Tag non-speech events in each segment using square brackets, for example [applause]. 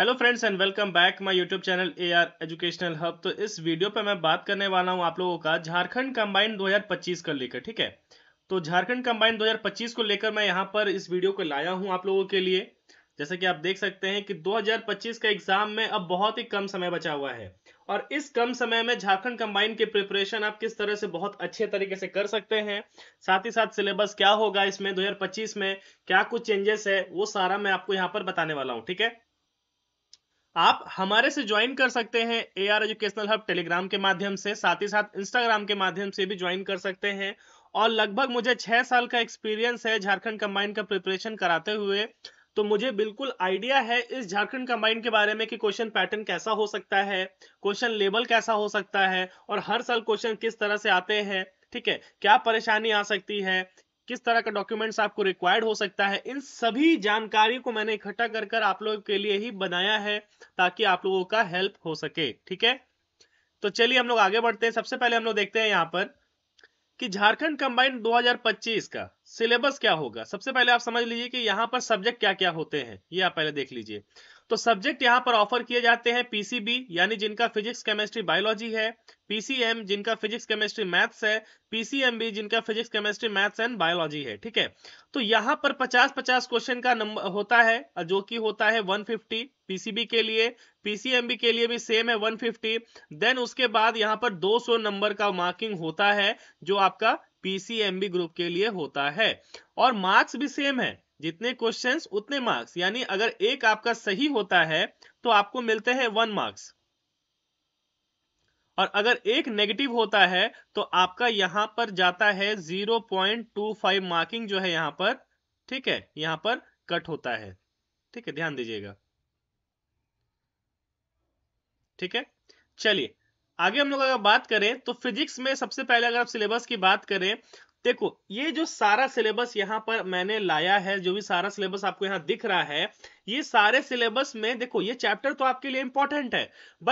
hello friends and welcome back my YouTube channel A R educational hub तो इस video पे मैं बात करने वाला हूं आप लोगों का झारखंड कंबाइंड 2025 को लेकर ठीक है तो झारखंड कंबाइंड 2025 को लेकर मैं यहां पर इस वीडियो को लाया हूं आप लोगों के लिए जैसे कि आप देख सकते हैं कि 2025 का एग्जाम में अब बहुत ही कम समय बचा हुआ है और इस कम समय में झारखंड कंबाइंड के प्रिपरेशन आप किस तरह से बहुत अच्छे तरीके से कर सकते हैं साथ ही साथ सिलेबस क्या होगा इसमें 2025 में क्या कुछ चेंजेस है वो सारा मैं आपको यहाँ पर बताने वाला हूँ ठीक है आप हमारे से ज्वाइन कर सकते हैं A R educational hub Telegram के माध्यम से साथ ही साथ इंस्टाग्राम के माध्यम से भी ज्वाइन कर सकते हैं और लगभग मुझे छह साल का एक्सपीरियंस है झारखंड कंबाइन का प्रिपरेशन कराते हुए तो मुझे बिल्कुल आइडिया है इस झारखंड कंबाइन के बारे में कि क्वेश्चन पैटर्न कैसा हो सकता है क्वेश्चन लेवल कैसा हो सकता है और हर साल क्वेश्चन किस तरह से आते हैं ठीक है क्या परेशानी आ सकती है किस तरह का डॉक्यूमेंट्स आपको रिक्वायर्ड हो सकता है इन सभी जानकारी को मैंने इकट्ठा कर कर आप लोगों के लिए ही बनाया है ताकि आप लोगों का हेल्प हो सके ठीक है तो चलिए हम लोग आगे बढ़ते हैं सबसे पहले हम लोग देखते हैं यहाँ पर कि झारखंड कंबाइंड 2025 का सिलेबस क्या होगा सबसे पहले आप समझ लीजिए कि यहाँ पर सब्जेक्ट क्या क्या होते हैं ये आप पहले देख लीजिए तो सब्जेक्ट यहाँ पर ऑफर किए जाते हैं पीसीबी यानी जिनका फिजिक्स केमिस्ट्री बायोलॉजी है पीसीएम जिनका फिजिक्स केमिस्ट्री मैथ्स है पीसीएमबी जिनका physics chemistry maths and biology है ठीक है तो यहाँ पर 50-50 क्वेश्चन का नंबर होता है जो कि होता है 150 पीसीबी के लिए पीसीएमबी के लिए भी सेम है 150 देन उसके बाद यहाँ पर 200 नंबर का मार्किंग होता है जो आपका पीसीएमबी ग्रुप के लिए होता है और मार्क्स भी सेम है जितने क्वेश्चंस उतने मार्क्स यानी अगर एक आपका सही होता है तो आपको मिलते हैं वन मार्क्स और अगर एक नेगेटिव होता है तो आपका यहां पर जाता है 0.25 मार्किंग जो है यहां पर ठीक है यहां पर कट होता है ठीक है ध्यान दीजिएगा ठीक है चलिए आगे हम लोग अगर बात करें तो फिजिक्स में सबसे पहले अगर आप सिलेबस की बात करें देखो ये जो सारा सिलेबस यहाँ पर मैंने लाया है जो भी सारा सिलेबस आपको यहाँ दिख रहा है ये सारे सिलेबस में देखो ये चैप्टर तो आपके लिए इंपॉर्टेंट है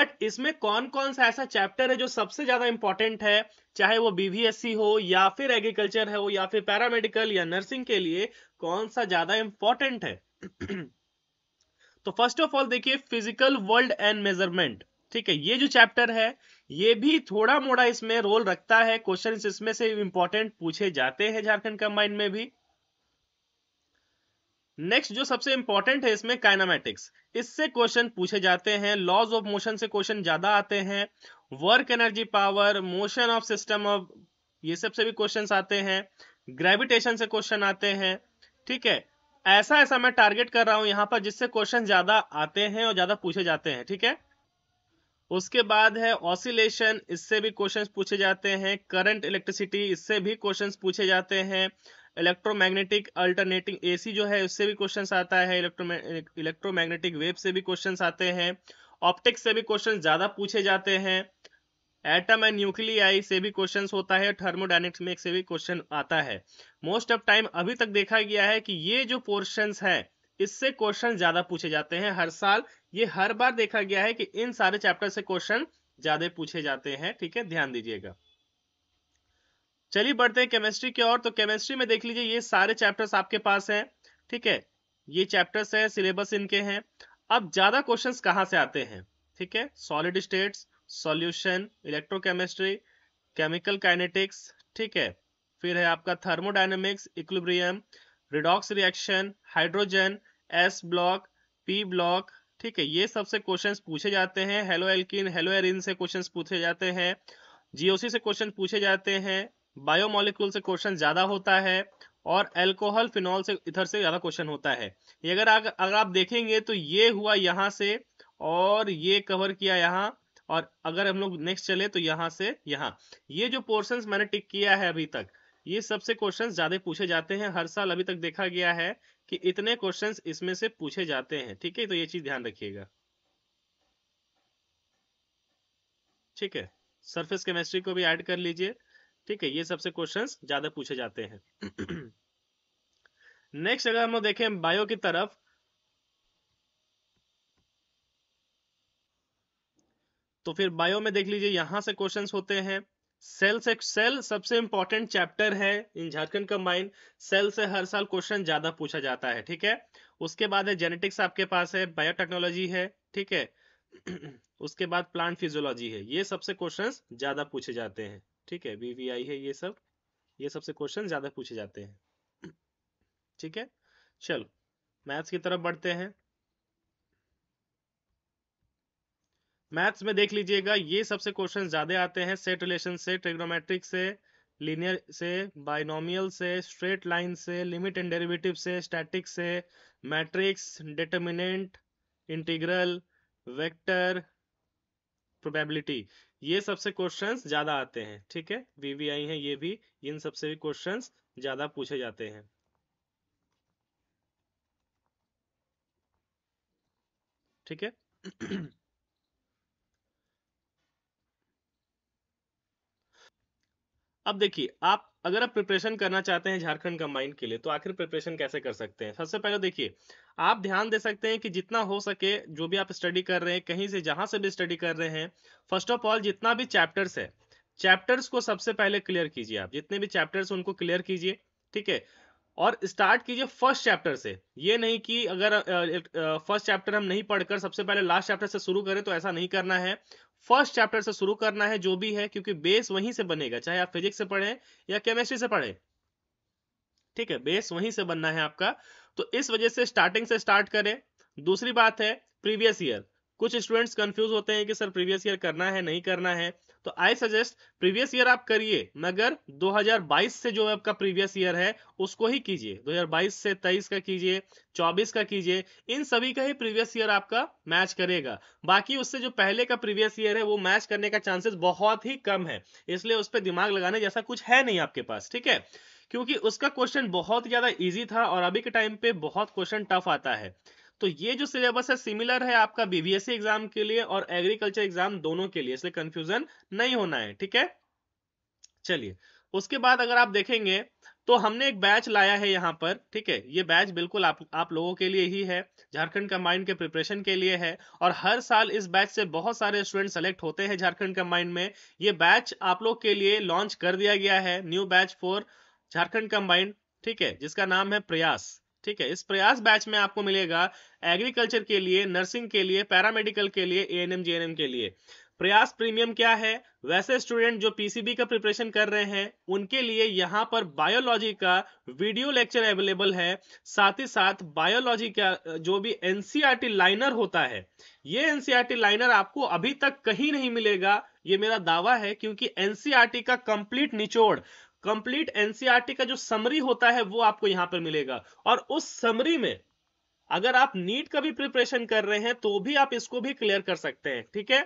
बट इसमें कौन कौन सा ऐसा चैप्टर है जो सबसे ज्यादा इंपॉर्टेंट है चाहे वो बीवीएससी हो या फिर एग्रीकल्चर है हो या फिर पैरामेडिकल या नर्सिंग के लिए कौन सा ज्यादा इंपॉर्टेंट है [clears throat] तो फर्स्ट ऑफ ऑल देखिए फिजिकल वर्ल्ड एंड मेजरमेंट ठीक है ये जो चैप्टर है ये भी थोड़ा मोड़ा इसमें रोल रखता है क्वेश्चन इसमें से इंपॉर्टेंट पूछे जाते हैं झारखंड कंबाइंड में भी नेक्स्ट जो सबसे इंपॉर्टेंट है इसमें काइनामेटिक्स इससे क्वेश्चन पूछे जाते हैं लॉज ऑफ मोशन से क्वेश्चन ज्यादा आते हैं work energy power motion of system of ये सब से भी क्वेश्चन आते हैं ग्रेविटेशन से क्वेश्चन आते हैं ठीक है ऐसा ऐसा मैं टारगेट कर रहा हूं यहां पर जिससे क्वेश्चन ज्यादा आते हैं और ज्यादा पूछे जाते हैं ठीक है उसके बाद है ऑसिलेशन इससे भी क्वेश्चंस पूछे जाते हैं करंट इलेक्ट्रिसिटी इससे भी क्वेश्चंस पूछे जाते हैं इलेक्ट्रोमैग्नेटिक अल्टरनेटिंग एसी जो है उससे भी क्वेश्चंस आता है इलेक्ट्रोमैग्नेटिक वेव से भी क्वेश्चंस आते हैं ऑप्टिक्स से भी क्वेश्चन ज़्यादा पूछे जाते हैं एटम एंड न्यूक्लियाई से भी क्वेश्चन होता है थर्मोडाइनमिक्स में से भी क्वेश्चन आता है मोस्ट ऑफ टाइम अभी तक देखा गया है कि ये जो पोर्शन है इससे क्वेश्चन ज़्यादा पूछे जाते हैं हर साल ये हर बार देखा गया है कि इन सारे चैप्टर से क्वेश्चन ज्यादा पूछे जाते हैं ठीक है ध्यान दीजिएगा चलिए बढ़ते हैं केमिस्ट्री की के ओर तो केमिस्ट्री में देख लीजिए ये सारे चैप्टर्स आपके पास हैं ठीक है ये चैप्टर्स हैं सिलेबस इनके हैं अब ज्यादा क्वेश्चंस कहाँ से आते हैं ठीक है solid states solution electrochemistry chemical kinetics ठीक है फिर है आपका thermodynamics equilibrium redox reaction hydrogen S block P block ठीक है ये सबसे क्वेश्चन पूछे जाते हैं हेलो एल्किन हेलो एरिन से क्वेश्चन पूछे जाते हैं जीओसी से क्वेश्चन पूछे जाते हैं बायोमोलिक्यूल से क्वेश्चन ज्यादा होता है और एल्कोहल फिनॉल से इधर से ज्यादा क्वेश्चन होता है ये अगर अगर आप देखेंगे तो ये हुआ यहाँ से और ये कवर किया यहाँ और अगर हम लोग नेक्स्ट चले तो यहाँ से यहाँ ये जो पोर्शन मैंने टिक किया है अभी तक ये सबसे क्वेश्चंस ज़्यादा पूछे जाते हैं हर साल अभी तक देखा गया है कि इतने क्वेश्चंस इसमें से पूछे जाते हैं ठीक है तो ये चीज़ ध्यान रखिएगा ठीक है सरफेस केमिस्ट्री को भी ऐड कर लीजिए ठीक है ये सबसे क्वेश्चंस ज़्यादा पूछे जाते हैं नेक्स्ट [clears throat] अगर हम लोग देखें बायो की तरफ तो फिर बायो में देख लीजिए यहां से क्वेश्चंस होते हैं सेल्स से सेल सबसे इंपॉर्टेंट चैप्टर है इन झारखंड कंबाइन सेल से हर साल क्वेश्चन ज्यादा पूछा जाता है ठीक है उसके बाद है जेनेटिक्स आपके पास है बायोटेक्नोलॉजी है ठीक है [clears throat] उसके बाद प्लांट फिजियोलॉजी है ये सबसे क्वेश्चंस ज्यादा पूछे जाते हैं ठीक है बीवीआई है ये सब ये सबसे क्वेश्चन ज्यादा पूछे जाते हैं ठीक है चलो मैथ्स की तरफ बढ़ते हैं मैथ्स में देख लीजिएगा ये सबसे क्वेश्चन ज्यादा आते हैं सेट रिलेशन से ट्रिग्नोमेट्रिक से लीनियर से बाइनोमियल से स्ट्रेट लाइन से लिमिट एंड डेरिवेटिव से स्टैटिक से matrix determinant integral vector probability ये सबसे क्वेश्चंस ज्यादा आते हैं ठीक है वीवीआई है ये भी इन सबसे भी क्वेश्चंस ज्यादा पूछे जाते हैं ठीक है अब देखिए आप अगर आप प्रिपरेशन करना चाहते हैं झारखंड कंबाइंड के लिए तो आखिर प्रिपरेशन कैसे कर सकते हैं सबसे पहले देखिए आप ध्यान दे सकते हैं कि जितना हो सके जो भी आप स्टडी कर रहे हैं कहीं से जहां से भी स्टडी कर रहे हैं फर्स्ट ऑफ ऑल जितना भी चैप्टर्स है चैप्टर्स को सबसे पहले क्लियर कीजिए आप जितने भी चैप्टर्स उनको क्लियर कीजिए ठीक है और स्टार्ट कीजिए फर्स्ट चैप्टर से ये नहीं कि अगर फर्स्ट चैप्टर हम नहीं पढ़कर सबसे पहले लास्ट चैप्टर से शुरू करें तो ऐसा नहीं करना है फर्स्ट चैप्टर से शुरू करना है जो भी है क्योंकि बेस वहीं से बनेगा चाहे आप फिजिक्स से पढ़े या केमिस्ट्री से पढ़े ठीक है बेस वहीं से बनना है आपका तो इस वजह से स्टार्टिंग से स्टार्ट करें दूसरी बात है प्रीवियस ईयर कुछ स्टूडेंट्स कंफ्यूज होते हैं कि सर प्रीवियस ईयर करना है नहीं करना है तो आई सजेस्ट प्रीवियस ईयर आप करिए मगर 2022 से जो आपका प्रीवियस ईयर है उसको ही कीजिए 2022 से 23 का कीजिए 24 का कीजिए इन सभी का ही प्रीवियस ईयर आपका मैच करेगा बाकी उससे जो पहले का प्रीवियस ईयर है वो मैच करने का चांसेस बहुत ही कम है इसलिए उस पर दिमाग लगाने जैसा कुछ है नहीं आपके पास ठीक है क्योंकि उसका क्वेश्चन बहुत ज्यादा इजी था और अभी के टाइम पे बहुत क्वेश्चन टफ आता है तो ये जो सिलेबस है सिमिलर है आपका बीबीएससी एग्जाम e के लिए और एग्रीकल्चर एग्जाम दोनों के लिए इसलिए कंफ्यूजन नहीं होना है ठीक है चलिए उसके बाद अगर आप देखेंगे तो हमने एक बैच लाया है यहाँ पर ठीक है ये बैच बिल्कुल आप आप लोगों के लिए ही है झारखंड कंबाइंड के प्रिपरेशन के लिए है और हर साल इस बैच से बहुत सारे स्टूडेंट सेलेक्ट होते हैं झारखंड कंबाइंड में ये बैच आप लोग के लिए लॉन्च कर दिया गया है new batch for Jharkhand combined ठीक है जिसका नाम है प्रयास ठीक है इस प्रयास बैच में आपको मिलेगा एग्रीकल्चर के लिए नर्सिंग के लिए पैरामेडिकल के लिए ए एन एम के लिए प्रयास प्रीमियम क्या है वैसे स्टूडेंट जो पीसीबी का प्रिपरेशन कर रहे हैं उनके लिए यहाँ पर बायोलॉजी का वीडियो लेक्चर अवेलेबल है साथ ही साथ बायोलॉजी का जो भी एनसीआरटी लाइनर e होता है ये एनसीआरटी लाइनर e आपको अभी तक कहीं नहीं मिलेगा ये मेरा दावा है क्योंकि एनसीआरटी e का कंप्लीट निचोड़ कंप्लीट एनसीआरटी का जो समरी होता है वो आपको यहां पर मिलेगा और उस समरी में अगर आप नीट का भी प्रिपरेशन कर रहे हैं तो भी आप इसको भी क्लियर कर सकते हैं ठीक है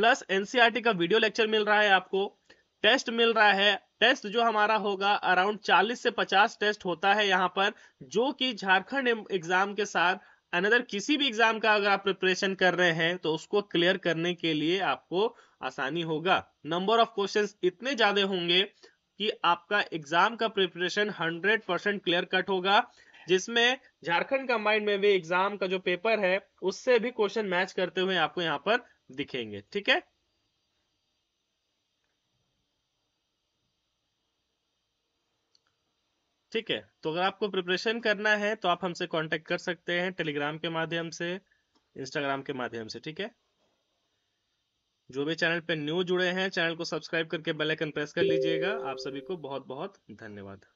प्लस एनसीआरटी का वीडियो लेक्चर मिल रहा है आपको टेस्ट मिल रहा है टेस्ट जो हमारा होगा अराउंड 40 से 50 टेस्ट होता है यहाँ पर जो कि झारखंड एग्जाम के साथ अनदर किसी भी एग्जाम का अगर आप प्रिपरेशन कर रहे हैं तो उसको क्लियर करने के लिए आपको आसानी होगा नंबर ऑफ क्वेश्चंस इतने ज्यादा होंगे कि आपका एग्जाम का प्रिपरेशन 100 परसेंट क्लियर कट होगा जिसमें झारखंड कंबाइंड में भी एग्जाम का जो पेपर है उससे भी क्वेश्चन मैच करते हुए आपको यहाँ पर दिखेंगे ठीक है ठीक है तो अगर आपको प्रिपरेशन करना है तो आप हमसे कांटेक्ट कर सकते हैं टेलीग्राम के माध्यम से इंस्टाग्राम के माध्यम से ठीक है जो भी चैनल पे न्यू जुड़े हैं चैनल को सब्सक्राइब करके बेल आइकन प्रेस कर लीजिएगा आप सभी को बहुत बहुत धन्यवाद